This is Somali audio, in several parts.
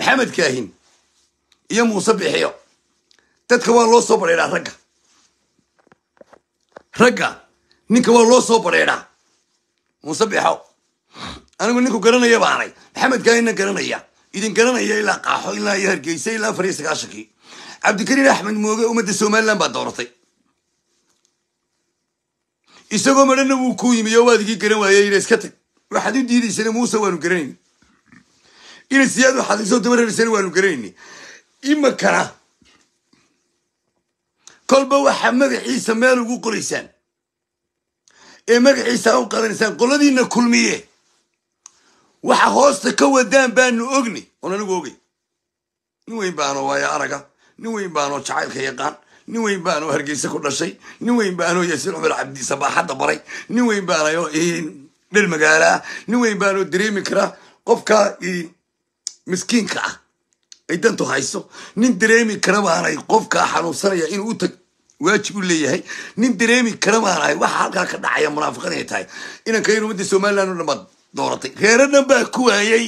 maxamed kaahin iyo muuse bixiyo dadka waa loo soo badheedhaa ragga ragga ninka waa loo soo bareedhaa muuse bixo anigu ninku garanaya baanay maxamed kaahinna garanaya idin garanaya ilaa qaaxo ilaa iyo hargeysa ilaa afar iyo sagaashankii cabdikariin axmed mooge ummadda somalilan baa dooratay isagoo madhanna wuu ku yimi oo waad garan waaye ina iska tag waxaad u diidaysana muuse waanu garanayn inay siyaadu xadiso daba rarisan waanu garanayna imikana kolba waxaa magaciisa meel ugu qoraysaan ee magaxiisa u qaadanaysaan qoladiina kulmiye waxa hoosta ka wadaan baanu ogni oon anigu ogay nin weyn baanoo waaya araga nin weyn baanoo jacaylka yaqaan nin weyn baanoo hargeysa ku dhashay nin weyn baanoo yaasiin cumar cabdiisa baaxadda baray nin weyn baanayo eh, dhel magaala nin weyn baanoo dareemi kara qofka eh, miskiinka ah ay dantu hayso nin dareemi karabaanay qofkaa xanuunsanaya inuu u tag waajib u leeyahay nin dareemi karabaanahay waxa halkaa ka dhacaya munaafiqan ay tahay inankayr ummadda somalilan o dhanbaad dooratay reero baa ku waayay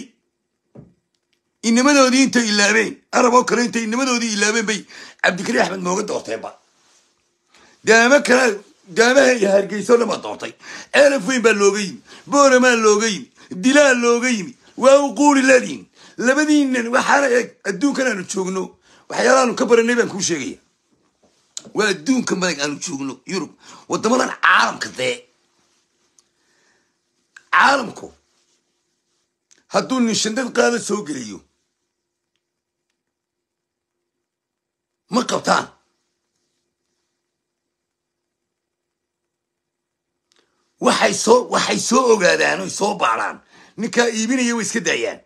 inamadoodii intay ilaabeen arab oo kale intay inamadoodii ilaabeen bay cabdikari axmed mooga doorteenba daamo kale daamaha iyo hargeyso dhan doortay eelaf weyn baa looga yimi booramaa looga yimi dilaa looga yimi waa uquuli ladin labadiinan waxaana eg adduunkan aanu joogno waxyaalaanu ka baranay baan kuu sheegaya waa adduunka malag aanu joogno yurub wadamadan caalamka dee caalamku hadduu nishandad qaada soo geliyo ma qabtaan waxay soo waxay soo ogaadaan oy soo baadhaan ninkaa iibinaya way iska daayaan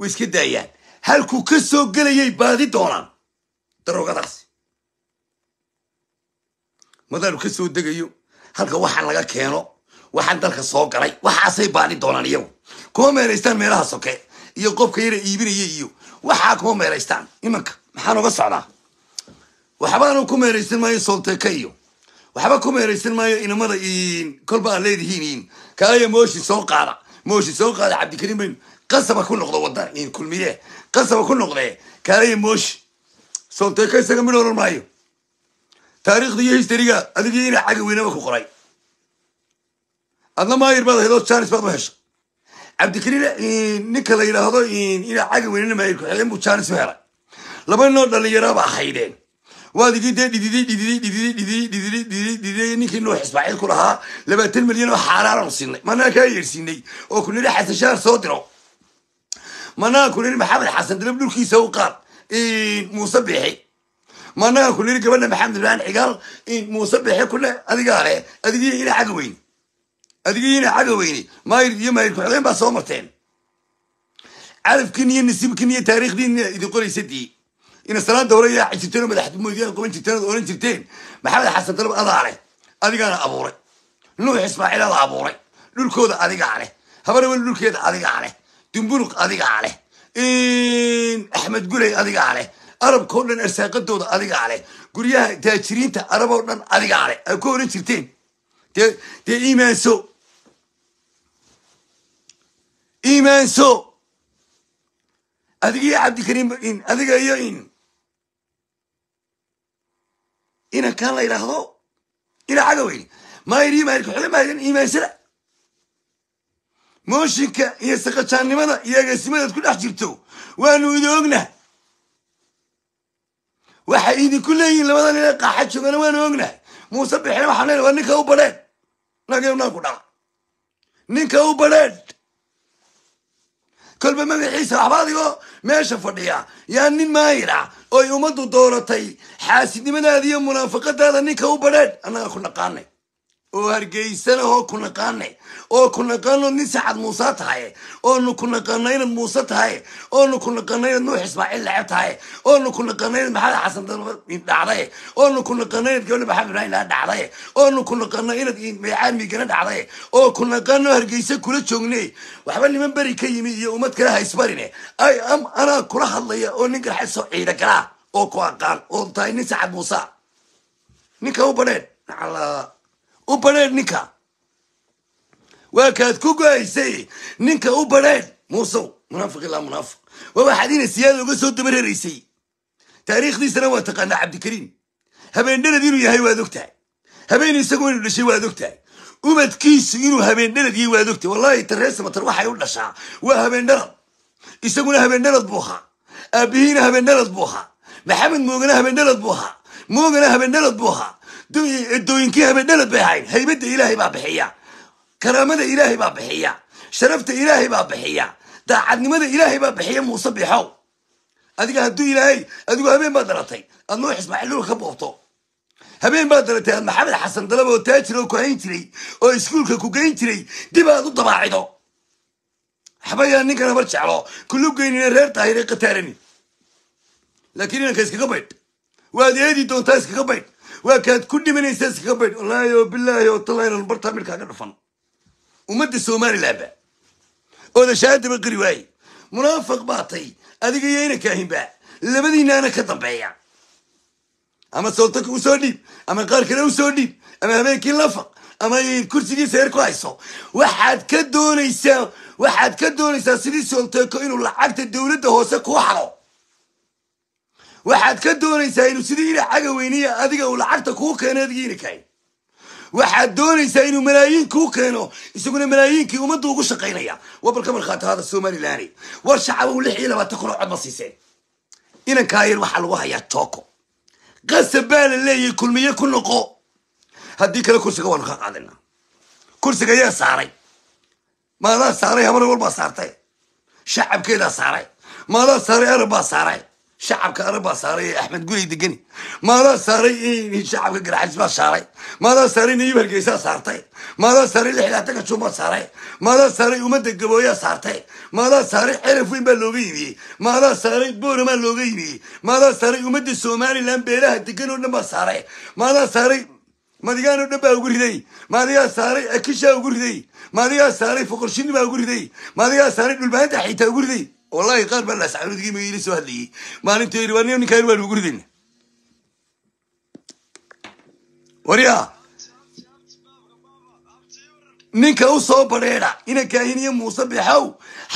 way iska daayaan halkuu ka soo gelayay baadi doonaan daroogadaasi madaanu ka soo degayo halka waxaan laga keeno waxaan dalka soo galay waxaasay baadi doonaan iyagu kuma meelaystaan meelaha soke iyo qofka yara iibinaya iyo waxaa kuma meelaystaan imanka maxaa noga socdaa waxbaanu ku meelaysan maayo soolteeka iyo waxba ku meeraysan maayo inamada kolba aad leedihiin kaaya mooshi soo qaada mooshi soo qaada cabdikariim baynu qasaba ku noqdo wadda kulmiye qasaba ku noqde kaalaya mooshi soonteeka isaga mid oran maayo taariikhda iyo histariga adigiyo ina xagga weynaba ku qoray adna maayir baad hedo janis baad u heshay cabdikariin ninka la yidhaahdo inaa xagga weynana maayir ku xideen buu janis u helay laba ninoo dhallinyaraaba ahaydeen waad igii dee dhididay dhididay dhididay dhididay dhididay dhididay dhididay ninkii noo xisbaaciid ku lahaa labaatan milyan oo xaaraanaan siinay manaa kaa yeersiinay oo ku xasan shaar soo diro manaa ku liri maxamed xasan dalab dhulkiisa u qaad muuse bixi manaa ku liri gabadha maxamed ibraahin xigaal muuse bixi kule adigaa leh adigiina caga weyne adigiina caga weyne maayrid iyo maayrid kuxogeyn baa soo marteen carafkiin iyo nasiibkiin iyo taariikhdiina idin qoraysadii ina salaada hore yaaci jirteen oo madaxmoodyaan qaban jirteen ood oran jirteen maxamed xasan dalab adaa adigaana abuuray nuux ismaaciil ada abuuray dhulkooda adigaa leh habanaweli dhulkeeda adigaa leh dumburug adigaa ah leh axmed guley adigaa ah leh arabkao dhan arsaaqadooda adigaa ah leh guryaha taajiriinta araboo dhan adigaa leh aa ku oran jirteen dee iimaanso iimaanso adiga iyo cabdikariim in adiga iyo in inankaan la idhaahdo ina caga weyne maayr iyo maayirka xoole maayan iimaansada mooshinka iyo saqajaannimada iyo agaasimadaad ku dhex jirto waanu idin ognaa waxay idinku leeyihiin labadan ina qaaxa joogana waanu ognahay muuse bixina waxaan leena waa ninka u badheedh nagnanku dhaca ninka u badheedh kolba magaciisa waxba meesha fadhiya yaa nin maayira oy ummaddu dooratay xaasidnimadaada iyo munaafaqadaada ninka u badheedh annaga ku naqaanay oo hargeysana oo ku naqaane oo ku naqaano nin sacad muuse tahay oonu ku naqaano inaad muuse tahay oonu ku naqaano inaad nuux ismaaciil lacab tahay oonu ku naqaano inaad maxamed xasan dhacday oonu ku naqaano inaad gabadha maxamed ibraahim dhacday oonu ku naqaano inaad caamigana dhacday oo ku naqaano hargeyse kula joogne waxba niman beri ka yimi iyo ummad kale haysbarine ay am anaa kula hadlaya oo nin garxasoo ciida galaa oo ku aqaan oo tahay nin sacad muuse ninka u badheen u badheedh ninka waa kaad ku go ninka u badheedh muusow munaafiq ilaa munaafiq waa waxaadiina siyaada uga soo dabareeraysay taariikhdiisana waa taqaanaa cabdikariim habeen dhanad inuu yahay waad og tahay habeen isagu inuu dhashay waad og tahay ubadkiisu inuu habeen dhanad yahay waad og wallahi tareesamatar waxay u dhashaa waa habeen dhanad isaguna habeen dhanad buu ahaa aabihiina habeen dhanad buu ahaa maxamed moogana habeen dhanad buu ahaa moogana habeen dhanad buu ahaa ciddooyinkii dhalad bay ahayn haybadda ilaahay baa bixiya karaamada ilaahay baa bixiya sharafta ilaahay baa bixiya daacadnimada ilaahay baa bixiya muuse bixow adiga hadduu ilaahay adigu habeen baad dhalatay aad nuux ismaaciiluul ka boobto habeen baad dhalatay aad maxamed xasan dalab oo taajir oo kuhayn jiray oo iskuulka ku geyn jiray dib aad u dabaacido waxba yaa ninkan habar jeclo kulugeynin reer daahire qataarani laakiin inanka iskaga baydh waad eedi doontaa iskaga baydh waa kaad ku dhimanaysa iskaga baydh wallaahi oo bilaahi oo tallaynan bartaa midkaaga dhufan ummadda somalilanba oodashaadaba qiri waaye munaafaq baa tay adiga iyo kaahinba labadiinaana ka dambeeya ama sooltanka usoo dhiib ama qaar kale usoo dhiib ama habeenkii lafaq ama kursigiisa heer ku hayso waxaad ka doonaysaa waxaad ka doonaysaa sidii soolteeko inuu lacagta dowladda hoose kuu haro waxaad ka doonaysaa inuu sidii ina caga adiga uu lacagta kuu keeno adigiina kaay waxaad doonaysaa inuu malaayiin kuu keeno isaguna malaayiinkii ummadda ugu shaqaynaya waa balka markhaati hada somalilan war shacabow lix iyo labaatan kun oo cod siiseen inankaa waxaa lagu hayaa joko qasab baa la leeyahy kulmiye ku noqo haddii kale kursiga waanu ka qaadina kursiga yaa saaray maadaa saaray habar walbaa saartay shacabkeedaa saaray maadaa saaray arab baa saaray shacabka arabaa saaray ee axmed guley degeni maadaa saaray in shacabka garaxisbaa saaray maadaa saaray nayib hargeysaa saartay maadaa saaray lixdaatanka juumbaa saaray maadaa saaray ummadda gabooyaa saartay maadaa saaray xeraf weyn baa looga yimiyey maadaa saaray booramaa looga yimiyey maadaa saaray ummadda somalilan beelaha degan oo dhan baa saaray maadaa saaray madigaan oo dhan baa ugu riday maadigaa saaray akishaa ugu riday maadigaa saaray foqorshini baa ugu riday maadigaa saaray dhulbaanta xiitaa ugu riday walahi qaar baa nasaxaabadkiimagila soo hadlayay maalintii yiri waa ninkaan baanu ugu ridayna waryaa ninka usoo soo badheedha ina kaahiniyo muuse bexow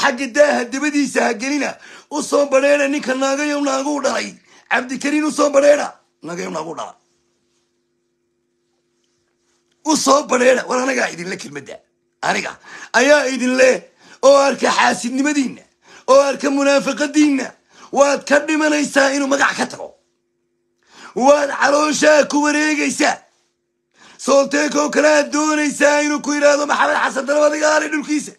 xagga daaha dabadiisa ha gelina u soo badheedha ninka naagayo naagu dhalay cabdikariin usoo soo badheedha naagayo naagu dhala u badheedha war anagaa idinle kelmadda aniga ayaa idinle oo arka xaasidnimadiina oo arka ka munaafaqadiinna waad ka dhimanaysaa inuu magac ka tago waad calooshaa ku wareegaysaa soolteenkoo kale aad doonaysaa inuu ku yidhaahdo maxamed xasan dalab adiga ale dhulkiisa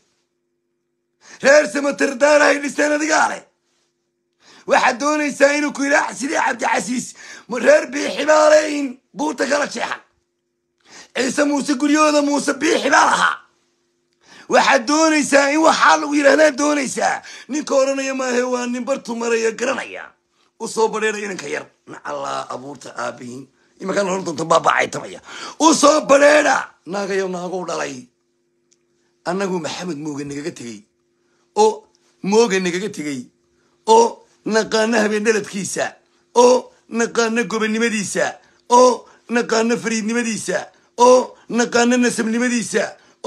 reer samatardaar hay dhisteen adiga ale waxaad doonaysaa inuu ku yidhah sidii cabdicasiis reer biixibaa in buurta kala jeexan ciise muuse guryahooda muuse biixibaa ahaa waxaad doonaysaa in waxaa lagu yidhahdaa doonaysaa ninka odhanaya maahe waa nin bartu maraya garanaya usoo soo inanka yar na abuurta aabihiin imankaan ohan doonto baabacay tabaya u soo badheedha naagayo naagow dhalay annagu maxamed mooga nagaga tegey oo mooga nagaga tegey oo naqaana habeendaladkiisa oo naqaana gobanimadiisa oo naqaana fariidnimadiisa oo naqaana nasabnimadiisa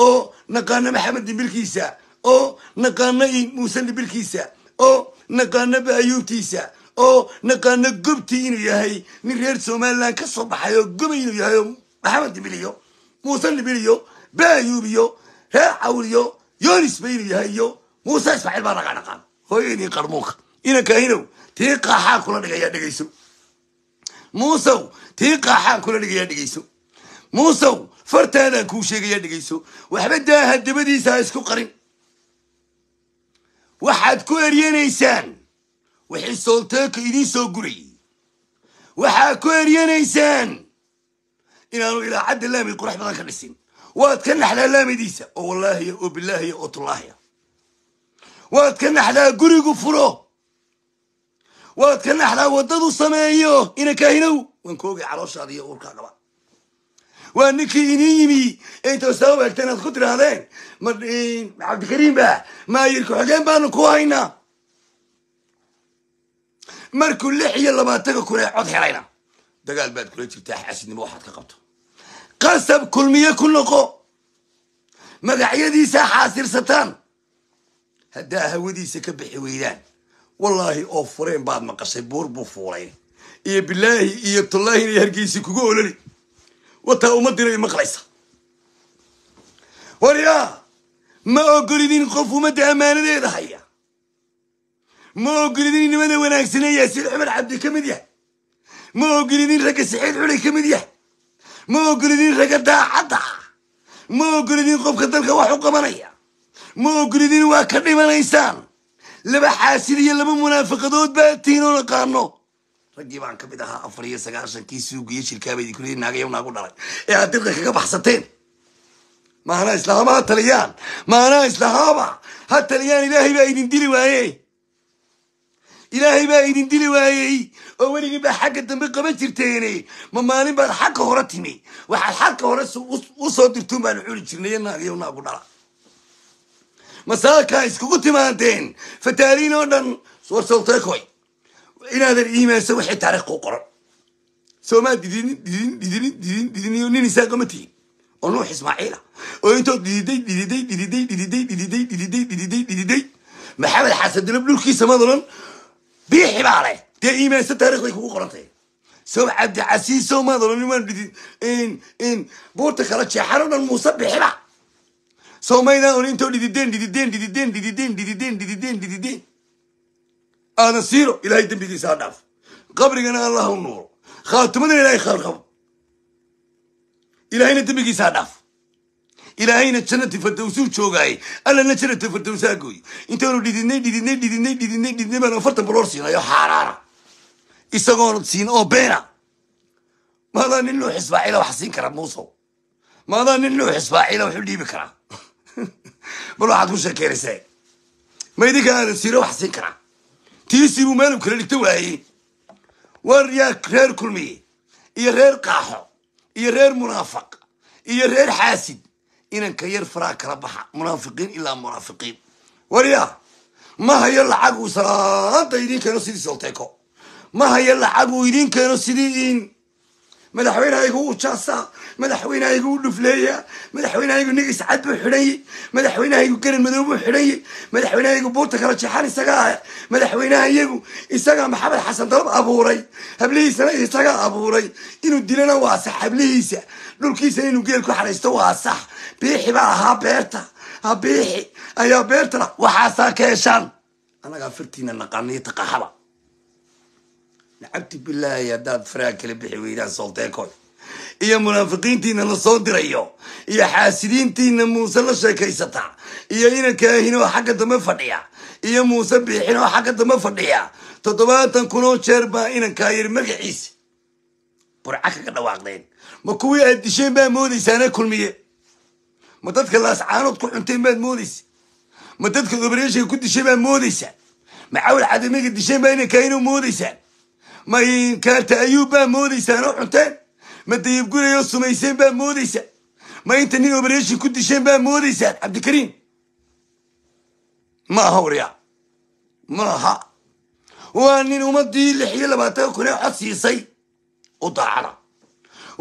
oo naqaana maxamed dhibilkiisa oo naqaana muuse dhibilkiisa oo naqaana baayuubtiisa oo naqaana gobti inuu yahay nin reer somalilan ka soo baxay oo gobay inuu yahay oo maxamed dhibiliyo muuse dhibiliyo baayuubiyo reer cawliyo yonis ba inuu yahay iyo muuse ismaaciil baa nagaa dhaqaadhaqaan hooyini qarmuuka inankahinow tii qaaxaan kula dhigayaa dhegayso muusow tii qaaxaan kula dhigayaa dhegayso muusow fartaanaan kuu sheegayaa dhegayso waxba daaha dabadiisa ha isku qarin waxaad ku eryanaysaan wixii soolteeka idiin soo guray waxaad ku eryanaysaan inaanu ilaa laamid qurax badan ka dhisin waad ka naxdaa laamidiisa oo wallaahiya oo bilaahiya oo tullaahiya waad ka naxdaa gurigu furo waad ka naxdaa waddadu sameeyo ina kaahinow waan ka ogay iyo uurkaa qaba waa ninkii idin yimi ee inta ustaaba eegteen aad ku tirahdeen ma cabdikariim baax maayir ku-xigeen baanu ku haynaa markuu lix iyo labaatanka kun cod helayna dagaal baad kula jirtaa xasidnimo waxaad ka qabto qasab kulmiye ku noqo magacyadiisa xaasirsataan haddaa hawadiisa ka bixi weydaan wallaahi oo fureen baad maqashay buur buu fuulay iyo bilaahi iyo tullaahina hargeysi kugu ololi wataa ummadiina ay maqlaysa waryaa ma ogolidin qof ummadda ammaanadeeda haya ma ogolidin nimada wanaagsane yaasiin xumar cabdi ka mid yah ma ogolidin ragga saxiid xulay ka mid yahay ma ogolidin ragga daacadda ma ogolidin qofka dalka wax u qabanaya ma ogolidin waa ka dhimanaysaan laba xaasid iyo laba munaafaqadood baa tiinoo naqaano raggii baan kamid ahaa afar iyo sagaashankii suugiyo shirkaabadikule naagayo naagu dhalay ee aad dirqa kaga baxsateen maanaa islaama ha taliyaan maanaa islaama ha taliyaan ilaahay baa idin dili waaye ilaahay baa idin dili waayey oo weligii baa xagga dambe qaban jirteene ma maalin baad xagka hore timi waxaad xagka hore usoo dirtuun baanu cuni jirnay naagayo naagu dhala masaakaa iskugu timaadeen fataaliin oo dhan war inaadan iimaansan waxay taariikh ku qoran soomaa didinin didin didinin didin didiniyo nin isaan kama tihin oo nuux ismaaciila ah. oo intoo dhididay dhididay dhididay dhididay dhididay dhididay dhididay dhididay maxamed xasan dilab dhulkiisa madalan biixi baa leh dee iimaansan taarikhday kugu qorantay soom cabdicasiis soo madalan nimaan dhidin in in buurta kala jeexan oo muuse bixiba soomaydaan on intoo dhidideen dhidideen dhidideen dhidideen dhidideen dhidideen dhidideen aadan siino ilaahay dembigiisa dhaaf qabrigana allah ha nuuro khaatimadana ilahay khaar ilahayna ilaahayna dembigiisa dhaaf ilaahayna jannati fardowsuu joogaayay allana jannati fardowsaa gooye intaanu dhididnay dhididnay dhididnay dhididnay dhididnay baanu afartan baloor siinayo xaaraana isagoon siin oo beena maadaa nin nuux ismaaciila wax siin kara muusow maadaa nin nuux ismaaciila waxu dhiibi karaa bal waxaad ku sheekeynaysaa ma idinka aanan siino wax siin karaa tiisii buu maalib kala dhigto waayey war yaa reer kulmiye iyo reer qaaxo iyo reer munaafaq iyo reer xaasid inanka yar faraa kala baxa munaafiqiin ilaa munaafiqiin waryaa ma hayo lacag uu salaanta idiin keeno sidii solteeko ma hayo lacag uu idiin keeno sidii in madaxweynahaygu wuu jaasaa madaxweynahaygu wuu dhufleeyaa madaxweynahaygu nigis cad buu xidhanyay madaxweynahaygu garan madow buu xidhanyay madaxweynahaygu buurta kala jeexaan isagaa ah madaxweynahayagu isagaa maxamed xasan dalab abuuray hablihiisana isagaa abuuray inuu dilana waa sax hablihiisa dhulkiisa inuu geel ku xadhaysto waa sax biixi baa ahaa beerta biixi ayaa beertana waxaasaa keeshaan anagaa firtiina naqaaniyo taqaxaba lacabti bilaahi haddaad faraha kala bixi weydaan solteekood iyo munaafiqiintiina la soo dirayo iyo xaasidiintiina muuse la sheekaysata iyo ina kaahinoo xagga dambe fadhiya iyo muuse biixinoo xagga dambe fadhiya toddobaatan kunoo jeer baa inankaa yiri magaciisa burca kaga dhawaaqdeen ma kuwii aad disheen baa moodaysaane kulmiye ma dadka laascaanood ku cunteen baad moodaysa ma dadka obereeshiga ku dishay baa moodaysaan ma cawl cadamiga disheen baa inankaahinoo moodaysaan ma kaarta ayuub baa moodaysaan oo cunteen ma dayib guray oo sumayseen baa moodaysaa ma inta nin obereshin ku disheen baa moodaysaan cabdikariim ma aha waryaa ma waa nin ummadii lix iyo labaatan kun ee cod siisay oo daacada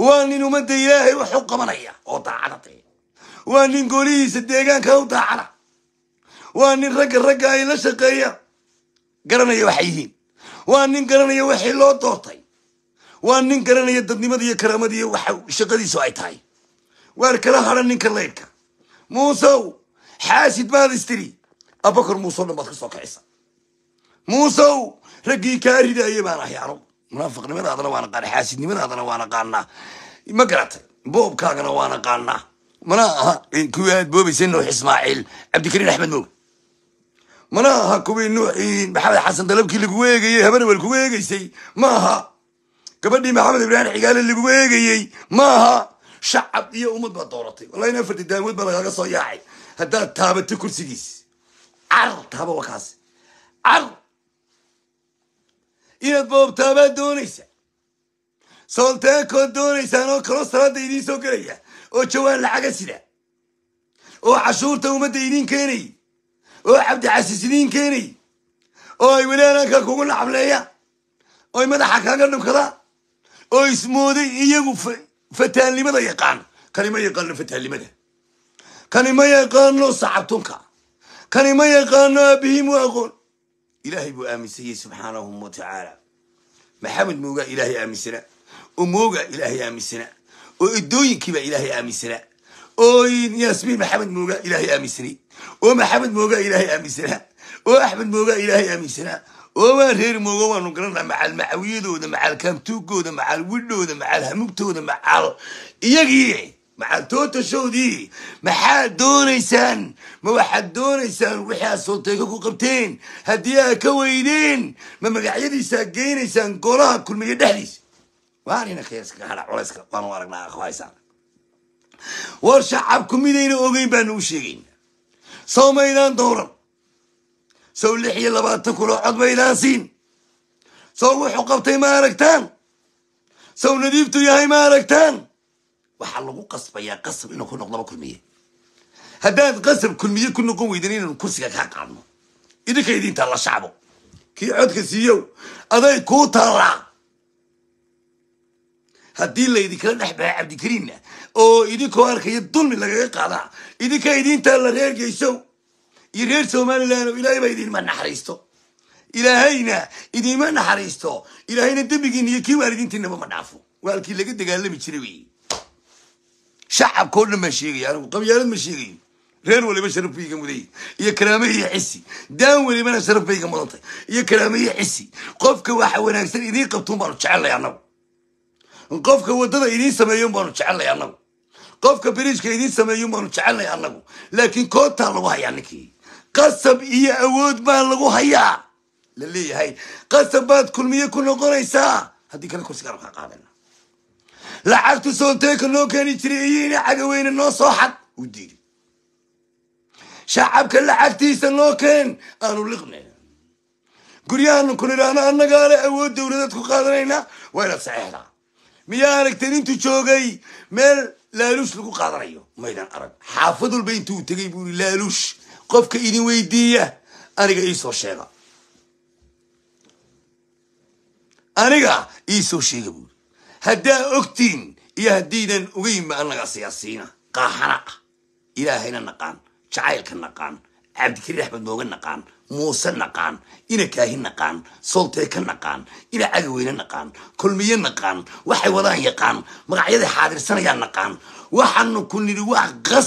waa nin ummadda ilaahay wax u qabanaya oo daacada waa nin goolihiisa deegaanka u daacada waa nin ragga ragga ay la shaqeeya garanaya waxay yihiin waa nin garanaya wixii loo doortay waa nin garanaya dadnimada iyo karaamada waxa shaqadiisu ay tahay waar kala hadran ninka leydka muusew xaasid maad istiri abakor muuseo dhan baad ka soo kicisa muusew raggii kaa ridaayay baan anu munaafiqnimadaadana waan aqaana xaasidnimadaadana waan aqaanaa ma garatay boobkaagana waan aqaanaa mana aha kuwi aad boobaysa ismaaciil cabdikariin axmed moog manaaha kuwii nuuxii maxamed xasan dalabkii lagugu eegayey habanawey lagugu eegaysay maaha gabadhii maxamed ibraahim xigaale lagugu eegayey maaha shacab iyo ummad baad dooratay wallahi in afartii daawood baa lagaaga soo yaacay haddaad taabato kursigiis car taaba waa kaas car inaad boobtaabaad doonaysa soolteekood doonaysaan oo kalo salaada idiin soo gelaya oo jawaan lacaga sida oo cashuurta ummadda idiin keenay oo cabdicasiis keenay oo ay walaalaanka kugu nacableeya ooy madaxa kaaga dhubkadaan oo ismooday iyagu fataannimada yaqaan kani ma yaqaano fataannimada kani ma yaqaano sacabtunka kani ma yaqaano aabihim wa aqoon ilaahay buu aaminsanyay subxaanahu watacaala maxamed mooga ilaahay aaminsana oo mooga ilaahay aaminsana oo idooyinkiibaa ilaahay aaminsana oo yasmiin maxamed mooga ilaahay aaminsanay oo maxamed mooga ilaahay aaminsanaa oo axmed moogaa ilaahay aaminsanaa oo waa reeri mooga waanu garanaa macal macawiyadooda macal kaamtuugooda macal widhooda macal hamugtooda macal iyagii macal tootoshoodii maxaad doonaysaan ma waxaad doonaysaan wixii aad sooteyka ku qabteen haddii aa ka weydeen ma magacyadiisaa geynaysaan golaha kulmiye dhexdiisa waarina kiyaskahana culeyska waanu aragnaa haysaa war shacabku midayna ogeyn baanu u sheegayn sow maydaan dowran sow lix iyo labaatan kunoo cod maydaan siin sow wuxuu qabtay ma aragtaan sow nadiiftu yahay ma aragtaan waxaa lagu qasbayaa qasab inuu ku noqdaba kulmiye haddaad qasab kulmiye ku noqon weydan inaanu kursiga kaa qaadno idinka idintaa la shacbo kii codka siiyow aday kuu taallaa haddii laydinkala dhexbaxa cabdikariinna oo idinkoo arkaya dulmi lagaga qaadaa idinka idintaa la reer geysow iyo reer somalilan oo ilaahay baa idinma naxariisto ilaahayna idinma naxariisto ilaahayna dembigiina iyo kii waalidiintiinaba ma dhaafo waalkii laga dagaalami jiray wey shacabkao dhan baan sheegaya anigu qabyaalad ma sheegayo reer waliba sharaf ba iga muday iyo karaame iyo daan welibana sharaf ba mudantay iyo karaame iyo qofka waxa wanaagsan idiin qabtuun baanu jecellay annagu qofka waddada idiin sameeyun baanu jecelnay anagu qofka biriijka idiin sameeyun baanu jecelnay anagu laakiin kootaa lagu hayaa ninkii qasab iyo awood baa lagu hayaa laleeyahay qasab baad kulmiye ku noqonaysaa haddii kale kursigaan u qaadana lacagtu soonteeka noo keeni jiray iyoina cadaweyne noo soo xad u diiri shacabka lacagtiisa noo keen aanu liqne guryahaanu ku nidhaahno annagaa le awood dowladeed ku qaadanayna waa inaad saxeexdaa miyaa aragteen intuu joogay meel laaluush lagu qaadanayo maydan arag xaafad walba intuu tegay buu yidhi laaluush qofka idin weydiiya aniga iisoo sheega aniga iisoo sheega buuri haddaa ogtiin iyo haddaynan ogeynba annagaa siyaasiina qaaxana ah ilaahayna naqaan jacaylka naqaan cabdikariin axmed mooga naqaan muuse naqaan ina kaahi naqaan sooltee naqaan ina cadaweyne naqaan kolmiye naqaan waxay wadaan yaqaan magacyada xaadirsanayaan naqaan waxaanu ku nidhi wax qas